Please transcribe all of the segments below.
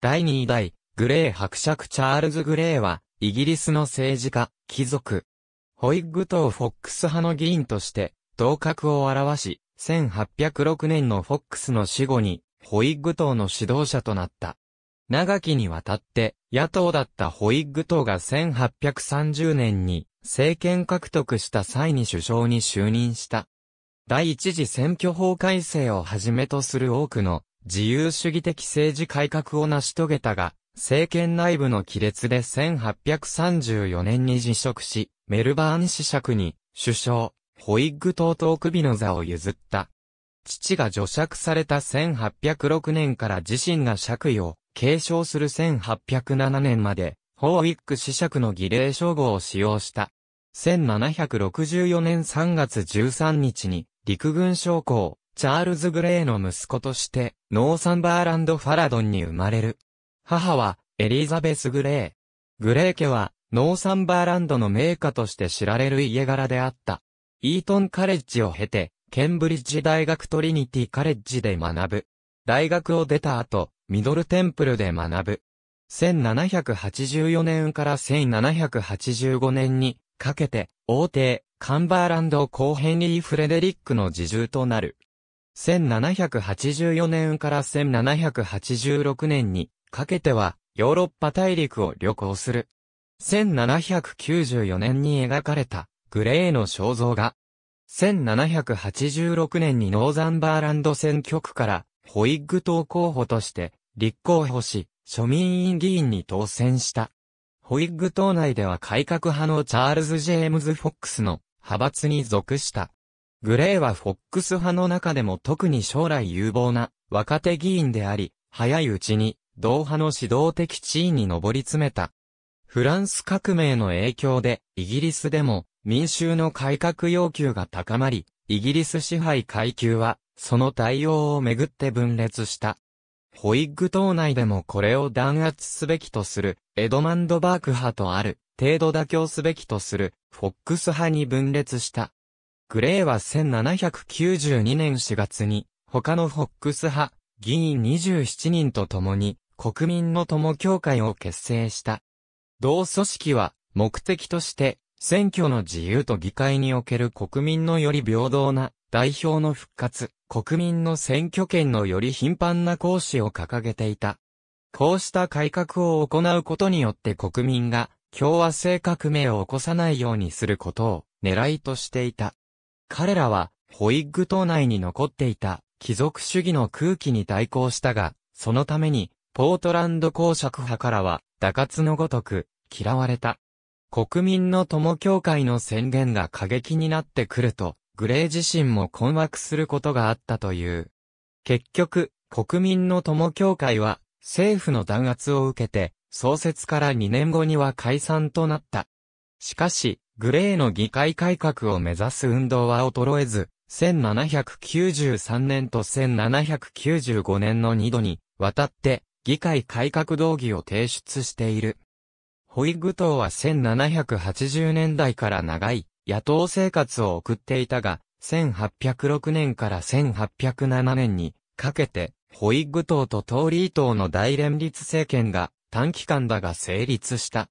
第2代、グレー伯爵チャールズ・グレーは、イギリスの政治家、貴族。ホイッグ党フォックス派の議員として、同格を表し、1806年のフォックスの死後に、ホイッグ党の指導者となった。長きにわたって、野党だったホイッグ党が1830年に政権獲得した際に首相に就任した。第一次選挙法改正をはじめとする多くの自由主義的政治改革を成し遂げたが、政権内部の亀裂で1834年に辞職し、メルバーン子爵に、首相、ホイッグ党と首の座を譲った。父が除爵された1806年から自身が爵位を継承する1807年まで、ホーウィック子爵の儀礼称号を使用した。1764年3月13日に陸軍将校、チャールズ・グレーの息子として、ノーサンバーランド・ファラドンに生まれる。母は、エリザベス・グレー。グレー家は、ノーサンバーランドの名家として知られる家柄であった。イートン・カレッジを経て、ケンブリッジ大学トリニティ・カレッジで学ぶ。大学を出た後、ミドルテンプルで学ぶ。1784年から1785年にかけて、王帝、カンバーランドーヘンリー・フレデリックの自重となる。1784年から1786年にかけてはヨーロッパ大陸を旅行する。1794年に描かれたグレーの肖像画。1786年にノーザンバーランド選挙区からホイッグ党候補として立候補し、庶民院議員に当選した。ホイッグ党内では改革派のチャールズ・ジェームズ・フォックスの派閥に属した。グレーはフォックス派の中でも特に将来有望な若手議員であり、早いうちに同派の指導的地位に上り詰めた。フランス革命の影響で、イギリスでも民衆の改革要求が高まり、イギリス支配階級は、その対応をめぐって分裂した。ホイッグ党内でもこれを弾圧すべきとする、エドマンド・バーク派とある、程度妥協すべきとする、フォックス派に分裂した。グレーは1792年4月に、他のフォックス派、議員27人と共に、国民の友協会を結成した。同組織は、目的として、選挙の自由と議会における国民のより平等な代表の復活、国民の選挙権のより頻繁な行使を掲げていた。こうした改革を行うことによって国民が共和制革命を起こさないようにすることを狙いとしていた。彼らは、ホイッグ島内に残っていた貴族主義の空気に対抗したが、そのために、ポートランド公爵派からは、打滑のごとく、嫌われた。国民の友協会の宣言が過激になってくると、グレー自身も困惑することがあったという。結局、国民の友協会は、政府の弾圧を受けて、創設から2年後には解散となった。しかし、グレーの議会改革を目指す運動は衰えず、1793年と1795年の2度に、渡って、議会改革動議を提出している。ホイグ党は1780年代から長い野党生活を送っていたが、1806年から1807年にかけて、ホイッグ党とトーリー党の大連立政権が短期間だが成立した。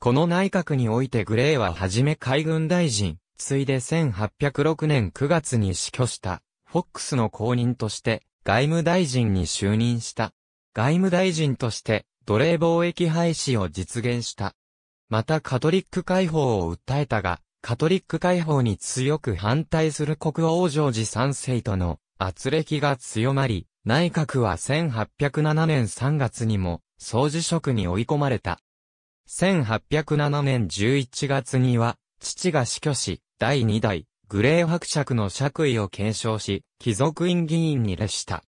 この内閣においてグレーははじめ海軍大臣、ついで1806年9月に死去した、フォックスの後任として、外務大臣に就任した。外務大臣として、奴隷貿易廃止を実現した。またカトリック解放を訴えたが、カトリック解放に強く反対する国王ジョージ三世との圧力が強まり、内閣は1807年3月にも、総辞職に追い込まれた。1807年11月には、父が死去し、第2代、グレー伯爵の爵位を継承し、貴族院議員に列した。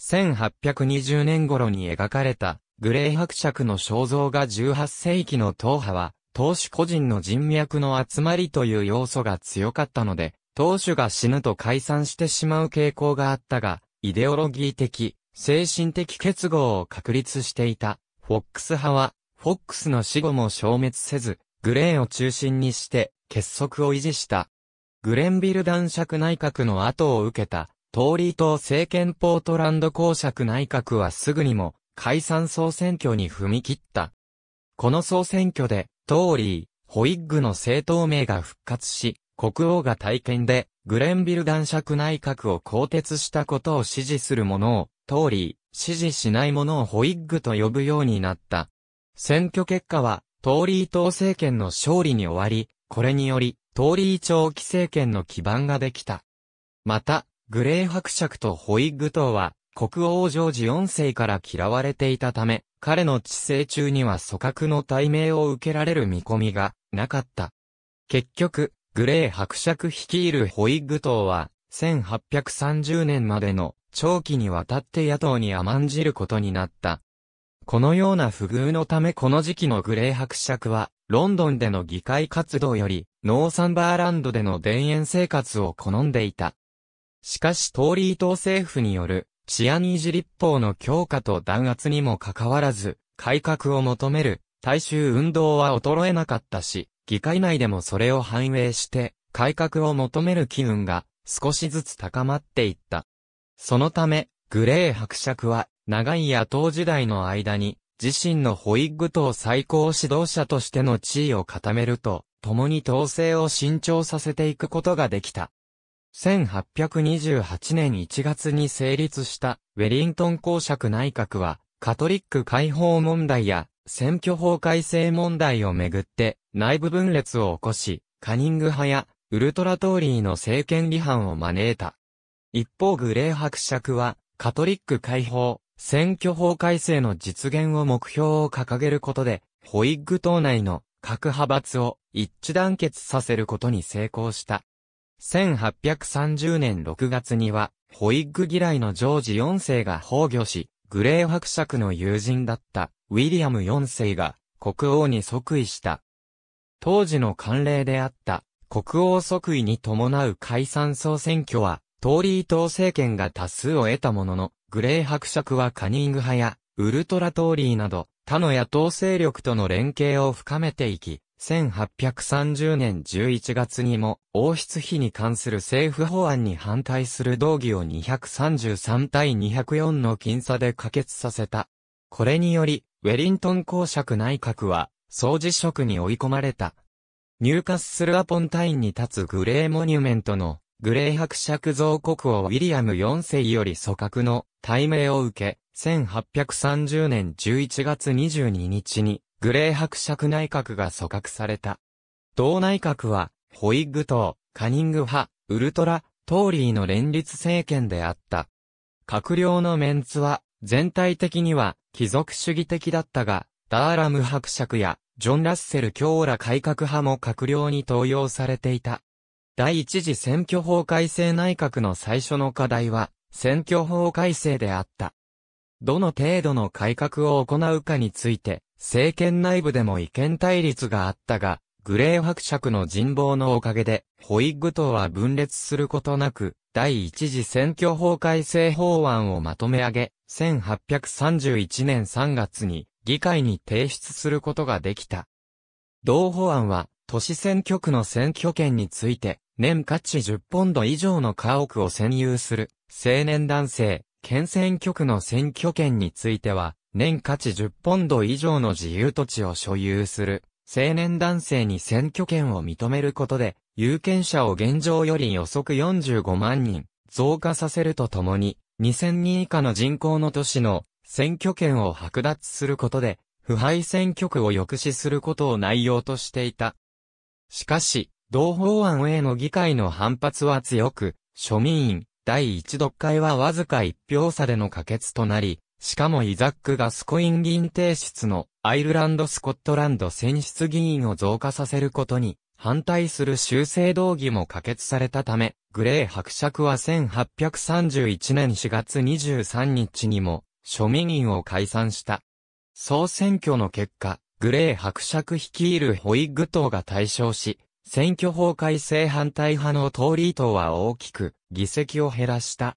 1820年頃に描かれた、グレー伯爵の肖像が18世紀の党派は、党首個人の人脈の集まりという要素が強かったので、党首が死ぬと解散してしまう傾向があったが、イデオロギー的、精神的結合を確立していた、フォックス派は、フォックスの死後も消滅せず、グレーを中心にして結束を維持した。グレンビル男爵内閣の後を受けた、トーリー党政権ポートランド公爵内閣はすぐにも解散総選挙に踏み切った。この総選挙で、トーリー、ホイッグの政党名が復活し、国王が体験で、グレンビル男爵内閣を更迭したことを支持する者を、トーリー、支持しない者をホイッグと呼ぶようになった。選挙結果は、トーリー党政権の勝利に終わり、これにより、トーリー長期政権の基盤ができた。また、グレー伯爵とホイッグ党は、国王ジョージ4世から嫌われていたため、彼の治世中には組閣の対名を受けられる見込みがなかった。結局、グレー伯爵率いるホイッグ党は、1830年までの長期にわたって野党に甘んじることになった。このような不遇のためこの時期のグレー伯爵は、ロンドンでの議会活動より、ノーサンバーランドでの田園生活を好んでいた。しかしトーリー党政府による、アニージ立法の強化と弾圧にもかかわらず、改革を求める、大衆運動は衰えなかったし、議会内でもそれを反映して、改革を求める機運が、少しずつ高まっていった。そのため、グレー伯爵は長い野党時代の間に、自身のホイッグ党最高指導者としての地位を固めると、共に統制を伸長させていくことができた。1828年1月に成立したウェリントン公爵内閣は、カトリック解放問題や選挙法改正問題をめぐって内部分裂を起こし、カニング派やウルトラトーリーの政権離反を招いた。一方グレー伯爵は、カトリック解放、選挙法改正の実現を目標を掲げることで、ホイッグ党内の各派閥を一致団結させることに成功した。1830年6月には、ホイッグ嫌いのジョージ4世が崩御し、グレー伯爵の友人だったウィリアム4世が国王に即位した。当時の慣例であった国王即位に伴う解散総選挙は、トーリー党政権が多数を得たものの、グレー伯爵はカニング派や、ウルトラトーリーなど、他の野党勢力との連携を深めていき、1830年11月にも、王室費に関する政府法案に反対する同義を233対204の僅差で可決させた。これにより、ウェリントン公爵内閣は、総辞職に追い込まれた。入荷するアポンタインに立つグレーモニュメントのグレイ伯爵像国王ウィリアム4世より組閣の対名を受け、1830年11月22日に、グレイ伯爵内閣が組閣された。同内閣は、ホイッグ党、カニング派、ウルトラ、トーリーの連立政権であった。閣僚のメンツは、全体的には、貴族主義的だったが、ダーラム伯爵や、ジョン・ラッセル教ら改革派も閣僚に登用されていた。第一次選挙法改正内閣の最初の課題は、選挙法改正であった。どの程度の改革を行うかについて、政権内部でも意見対立があったが、グレー伯爵の人望のおかげで、ホイッグ党は分裂することなく、第一次選挙法改正法案をまとめ上げ、1831年3月に議会に提出することができた。同法案は、都市選挙区の選挙権について、年価値10ポンド以上の家屋を占有する、青年男性、県選挙区の選挙権については、年価値10ポンド以上の自由土地を所有する、青年男性に選挙権を認めることで、有権者を現状より予測45万人、増加させるとともに、2000人以下の人口の都市の選挙権を剥奪することで、腐敗選挙区を抑止することを内容としていた。しかし、同法案への議会の反発は強く、庶民院第一読会はわずか一票差での可決となり、しかもイザック・ガスコイン議員提出のアイルランド・スコットランド選出議員を増加させることに反対する修正動議も可決されたため、グレー伯爵は1831年4月23日にも庶民院を解散した。総選挙の結果、グレー伯爵率いるホイッグ党が大勝し、選挙法改正反対派の党リーは大きく議席を減らした。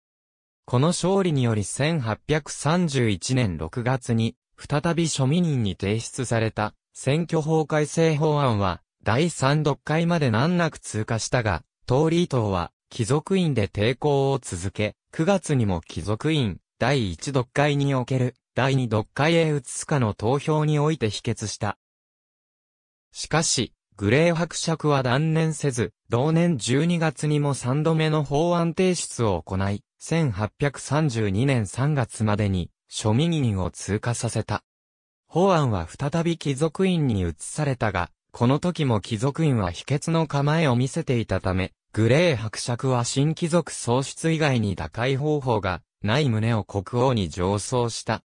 この勝利により1831年6月に再び庶民人に提出された選挙法改正法案は第3読会まで難なく通過したが、党リーは貴族院で抵抗を続け、9月にも貴族院第1読会における第2読会へ移すかの投票において否決した。しかし、グレー伯爵は断念せず、同年12月にも3度目の法案提出を行い、1832年3月までに、庶民院を通過させた。法案は再び貴族院に移されたが、この時も貴族院は秘訣の構えを見せていたため、グレー伯爵は新貴族喪失以外に打開方法がない旨を国王に上奏した。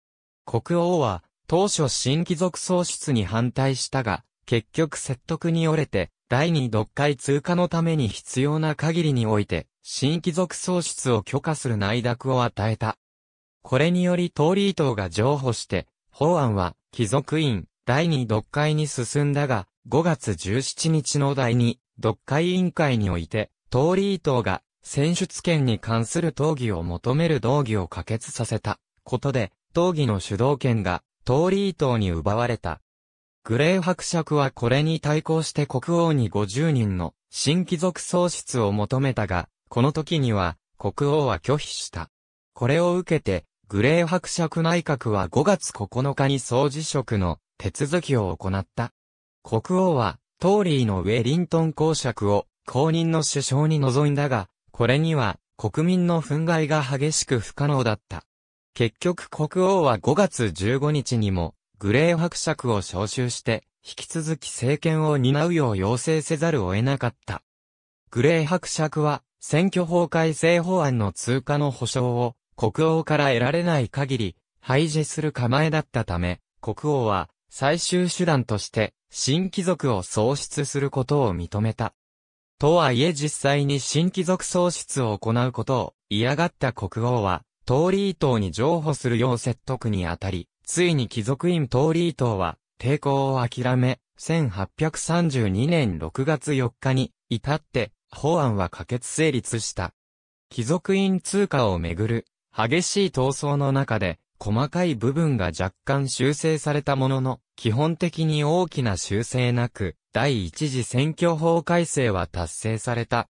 国王は当初新貴族喪失に反対したが、結局説得に折れて、第二読解通過のために必要な限りにおいて、新貴族喪失を許可する内諾を与えた。これにより通りリ党が譲歩して、法案は、貴族院、第二読解に進んだが、5月17日の第二読解委員会において、通りリ党が、選出権に関する討議を求める動議を可決させたことで、討議の主導権が、通りリ党に奪われた。グレー伯爵はこれに対抗して国王に50人の新貴族喪失を求めたが、この時には国王は拒否した。これを受けて、グレー伯爵内閣は5月9日に総辞職の手続きを行った。国王は、トーリーのウェリントン公爵を公認の首相に臨んだが、これには国民の憤慨が激しく不可能だった。結局国王は5月15日にもグレー伯爵を招集して、引き続き政権を担うよう要請せざるを得なかった。グレー伯爵は、選挙法改正法案の通過の保障を、国王から得られない限り、廃止する構えだったため、国王は、最終手段として、新貴族を創出することを認めた。とはいえ実際に新貴族創出を行うことを嫌がった国王は、通り伊藤に譲歩するよう説得にあたり、ついに貴族院東リー党は、抵抗を諦め、1832年6月4日に、至って、法案は可決成立した。貴族院通貨をめぐる、激しい闘争の中で、細かい部分が若干修正されたものの、基本的に大きな修正なく、第一次選挙法改正は達成された。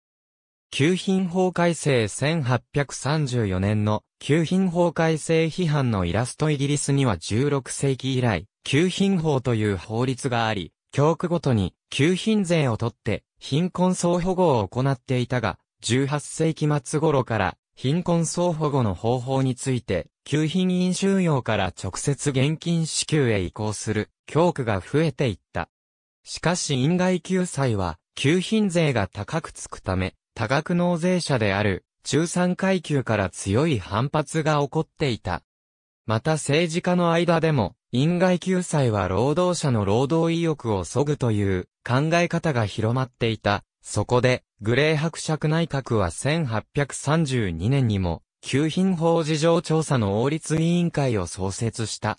旧品法改正1834年の旧品法改正批判のイラストイギリスには16世紀以来、旧品法という法律があり、教区ごとに旧品税を取って貧困層保護を行っていたが、18世紀末頃から貧困層保護の方法について、旧品飲収用から直接現金支給へ移行する教区が増えていった。しかし、院外救済は、旧品税が高くつくため、多額納税者である中産階級から強い反発が起こっていた。また政治家の間でも、因外救済は労働者の労働意欲を削ぐという考え方が広まっていた。そこで、グレー伯爵内閣は1832年にも、給品法事情調査の王立委員会を創設した。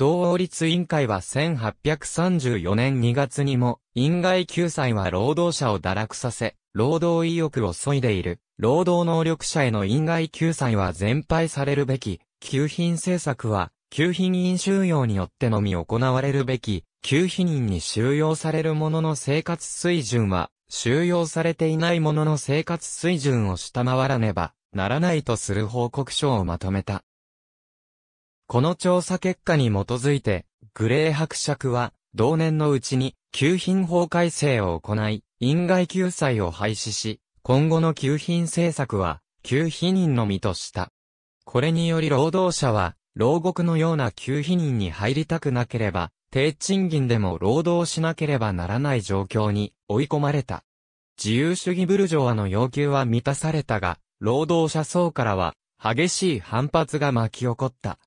同王立委員会は1834年2月にも、院外救済は労働者を堕落させ、労働意欲を削いでいる、労働能力者への院外救済は全廃されるべき、給品政策は、給品員収容によってのみ行われるべき、給品員に収容される者の生活水準は、収容されていない者の生活水準を下回らねばならないとする報告書をまとめた。この調査結果に基づいて、グレー伯爵は、同年のうちに、旧品法改正を行い、院外救済を廃止し、今後の旧品政策は、旧否認のみとした。これにより労働者は、牢獄のような旧否認に入りたくなければ、低賃金でも労働しなければならない状況に追い込まれた。自由主義ブルジョワの要求は満たされたが、労働者層からは激しい反発が巻き起こった。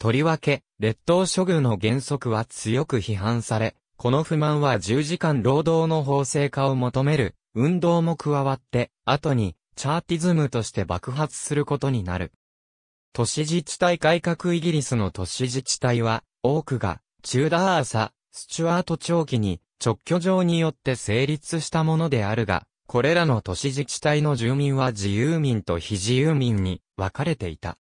とりわけ、列島処遇の原則は強く批判され、この不満は10時間労働の法制化を求める運動も加わって、後にチャーティズムとして爆発することになる。都市自治体改革イギリスの都市自治体は、多くが、チューダーサ、スチュワート長期に直居上によって成立したものであるが、これらの都市自治体の住民は自由民と非自由民に分かれていた。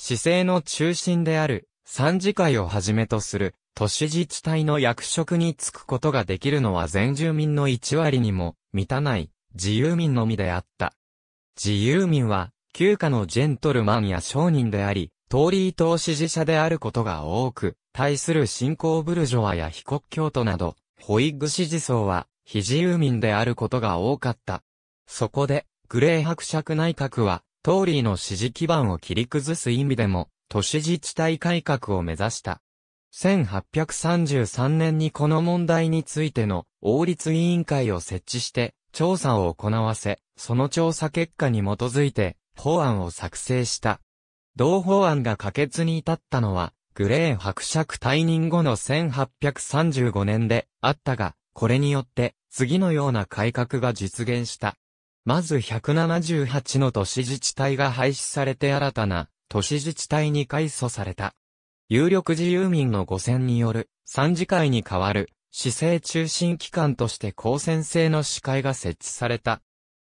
市政の中心である、参事会をはじめとする、都市自治体の役職に就くことができるのは全住民の1割にも満たない自由民のみであった。自由民は、旧家のジェントルマンや商人であり、通り党支持者であることが多く、対する新興ブルジョワや被告教徒など、ホイッグ支持層は、非自由民であることが多かった。そこで、グレー伯爵内閣は、トーリーの支持基盤を切り崩す意味でも、都市自治体改革を目指した。1833年にこの問題についての王立委員会を設置して調査を行わせ、その調査結果に基づいて法案を作成した。同法案が可決に至ったのは、グレーン伯爵退任後の1835年であったが、これによって次のような改革が実現した。まず178の都市自治体が廃止されて新たな都市自治体に改組された。有力自由民の5選による参事会に代わる市政中心機関として公選制の市会が設置された。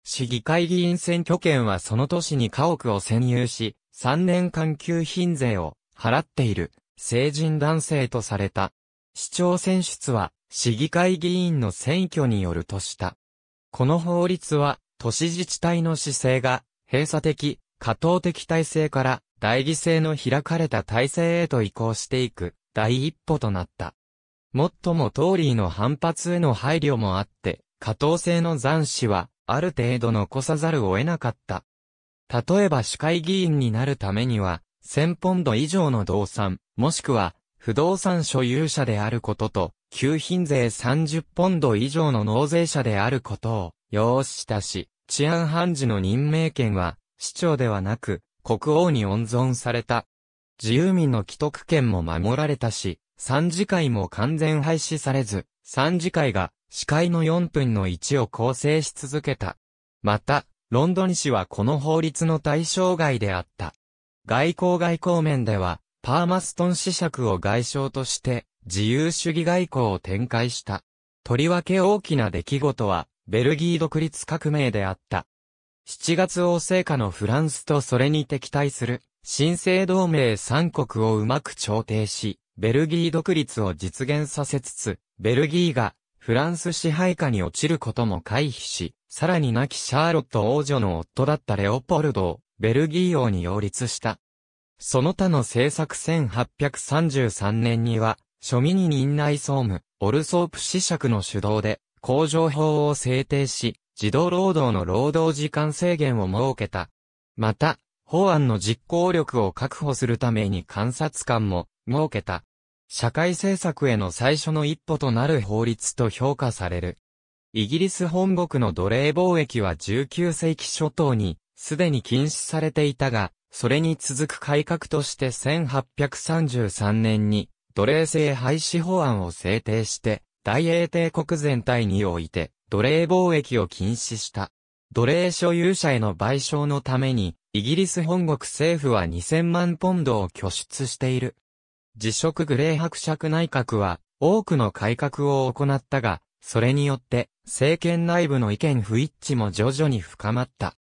市議会議員選挙権はその都市に家屋を占有し、3年間給品税を払っている成人男性とされた。市長選出は市議会議員の選挙によるとした。この法律は都市自治体の姿勢が、閉鎖的、過当的体制から、代議制の開かれた体制へと移行していく、第一歩となった。もっともトーリーの反発への配慮もあって、過当性の残死は、ある程度残さざるを得なかった。例えば市会議員になるためには、1000ポンド以上の動産、もしくは、不動産所有者であることと、給品税30ポンド以上の納税者であることを、要したし、治安判事の任命権は、市長ではなく、国王に温存された。自由民の既得権も守られたし、参事会も完全廃止されず、参事会が、司会の4分の1を構成し続けた。また、ロンドン市はこの法律の対象外であった。外交外交面では、パーマストン子爵を外相として、自由主義外交を展開した。とりわけ大きな出来事は、ベルギー独立革命であった。7月王政下のフランスとそれに敵対する、新生同盟三国をうまく調停し、ベルギー独立を実現させつつ、ベルギーがフランス支配下に落ちることも回避し、さらに亡きシャーロット王女の夫だったレオポルドをベルギー王に擁立した。その他の政策1833年には、庶民に任内総務、オルソープ司爵の主導で、工場法を制定し、児童労働の労働時間制限を設けた。また、法案の実行力を確保するために監察官も設けた。社会政策への最初の一歩となる法律と評価される。イギリス本国の奴隷貿易は19世紀初頭にすでに禁止されていたが、それに続く改革として1833年に奴隷制廃止法案を制定して、大英帝国全体において、奴隷貿易を禁止した。奴隷所有者への賠償のために、イギリス本国政府は2000万ポンドを拠出している。辞職グレー伯爵内閣は、多くの改革を行ったが、それによって、政権内部の意見不一致も徐々に深まった。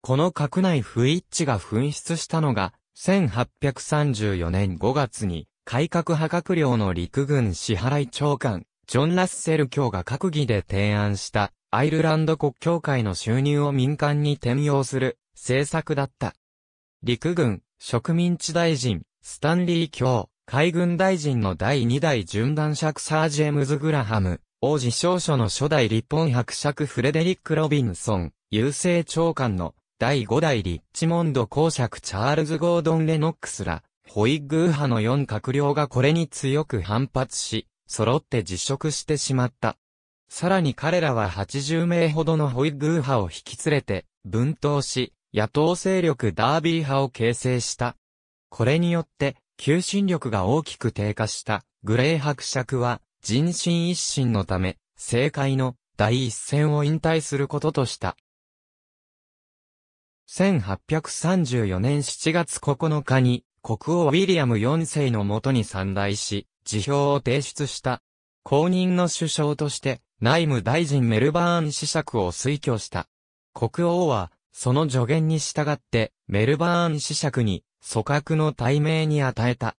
この閣内不一致が紛失したのが、1834年5月に、改革派閣僚の陸軍支払い長官、ジョン・ラッセル卿が閣議で提案したアイルランド国教会の収入を民間に転用する政策だった。陸軍、植民地大臣、スタンリー卿、海軍大臣の第2代順男尺サージェムズ・グラハム、王子少書の初代立本伯爵フレデリック・ロビンソン、郵政長官の第5代リッチモンド公爵チャールズ・ゴードン・レノックスら、ホイッグー派の4閣僚がこれに強く反発し、揃って辞職してしまった。さらに彼らは80名ほどのホイッグー派を引き連れて、分党し、野党勢力ダービー派を形成した。これによって、求心力が大きく低下したグレー伯爵は、人心一心のため、政界の第一線を引退することとした。1834年7月9日に、国王ウィリアム4世のもとに散来し、辞表を提出した。公認の首相として、内務大臣メルバーン子爵を推挙した。国王は、その助言に従って、メルバーン子爵に、組閣の対名に与えた。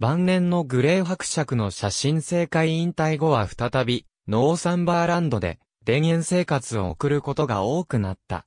晩年のグレー伯爵の写真政界引退後は再び、ノーサンバーランドで、田園生活を送ることが多くなった。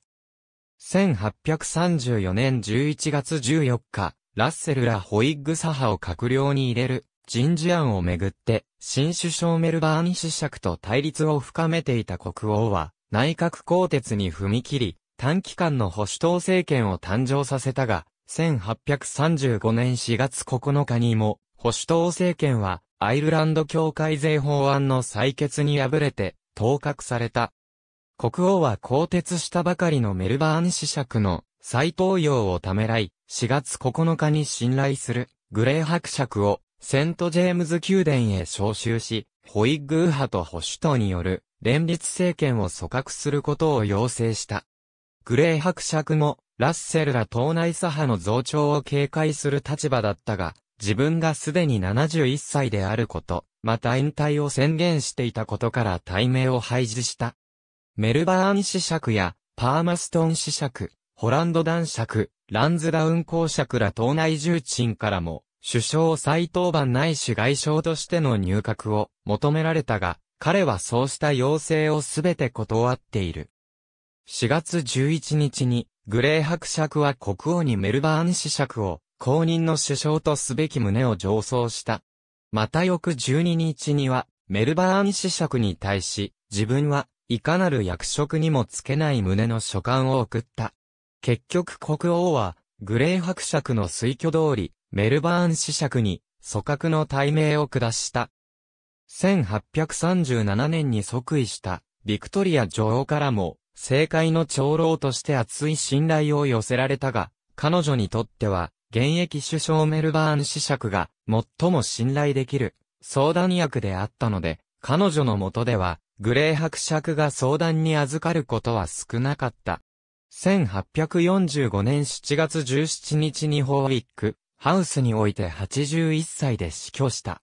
1834年11月14日、ラッセルらホイッグ左派を閣僚に入れる人事案をめぐって、新首相メルバーニ主爵と対立を深めていた国王は、内閣更迭に踏み切り、短期間の保守党政権を誕生させたが、1835年4月9日にも、保守党政権は、アイルランド協会税法案の採決に敗れて、当確された。国王は更迭したばかりのメルバーン子爵の再登用をためらい、4月9日に信頼するグレー伯爵をセントジェームズ宮殿へ召集し、ホイッグ右派と保守党による連立政権を組閣することを要請した。グレー伯爵も、ラッセルら党内左派の増長を警戒する立場だったが、自分がすでに71歳であること、また引退を宣言していたことから対名を廃止した。メルバーン子爵やパーマストン子爵、ホランド男爵、ランズダウン公爵ら党内重鎮からも、首相再登板ないし外相としての入閣を求められたが、彼はそうした要請をすべて断っている。4月11日に、グレー伯爵は国王にメルバーン子爵を公認の首相とすべき旨を上奏した。また翌12日には、メルバーン子爵に対し、自分はいかなる役職にもつけない旨の書簡を送った。結局国王は、グレー伯爵の推挙通り、メルバーン子爵に、組閣の大名を下した。1837年に即位した、ビクトリア女王からも、政界の長老として厚い信頼を寄せられたが、彼女にとっては、現役首相メルバーン子爵が、最も信頼できる、相談役であったので、彼女の下では、グレー伯爵が相談に預かることは少なかった。1845年7月17日にホーウィック、ハウスにおいて81歳で死去した。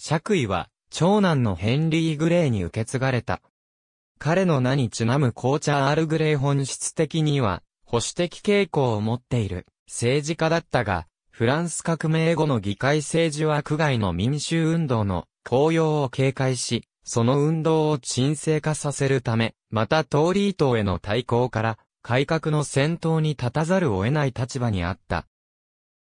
爵位は、長男のヘンリー・グレイに受け継がれた。彼の名にちなむ紅茶アールグレイ本質的には、保守的傾向を持っている政治家だったが、フランス革命後の議会政治は区外の民衆運動の高揚を警戒し、その運動を沈静化させるため、またトーリー党への対抗から、改革の先頭に立たざるを得ない立場にあった。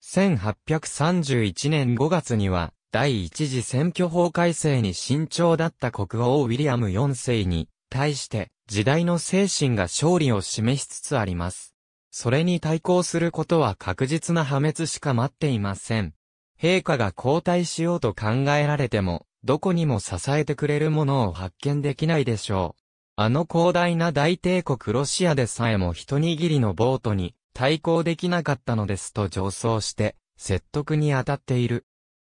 1831年5月には、第一次選挙法改正に慎重だった国王ウィリアム4世に、対して、時代の精神が勝利を示しつつあります。それに対抗することは確実な破滅しか待っていません。陛下が交代しようと考えられても、どこにも支えてくれるものを発見できないでしょう。あの広大な大帝国ロシアでさえも一握りのボートに対抗できなかったのですと上奏して、説得に当たっている。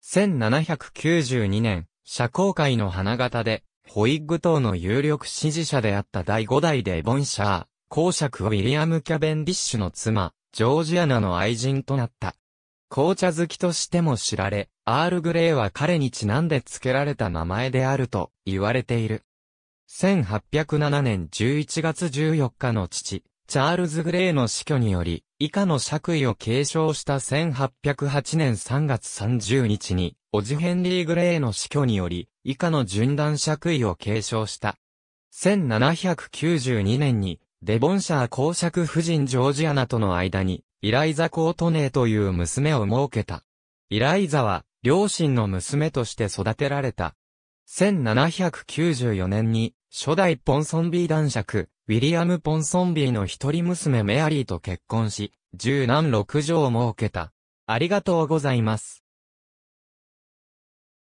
1792年、社交界の花形で、ホイッグ党の有力支持者であった第5代でボンシャー、公爵ウィリアム・キャベンディッシュの妻、ジョージアナの愛人となった。紅茶好きとしても知られ、アール・グレイは彼にちなんで付けられた名前であると言われている。1807年11月14日の父、チャールズ・グレーの死去により、以下の爵位を継承した1808年3月30日に、オジヘンリー・グレーの死去により、以下の順段爵位を継承した。1792年に、デボンシャー公爵夫人ジョージアナとの間に、イライザ・コートネーという娘を設けた。イライザは、両親の娘として育てられた。1794年に、初代ポンソンビー男爵、ウィリアム・ポンソンビーの一人娘メアリーと結婚し、十男六女を設けた。ありがとうございます。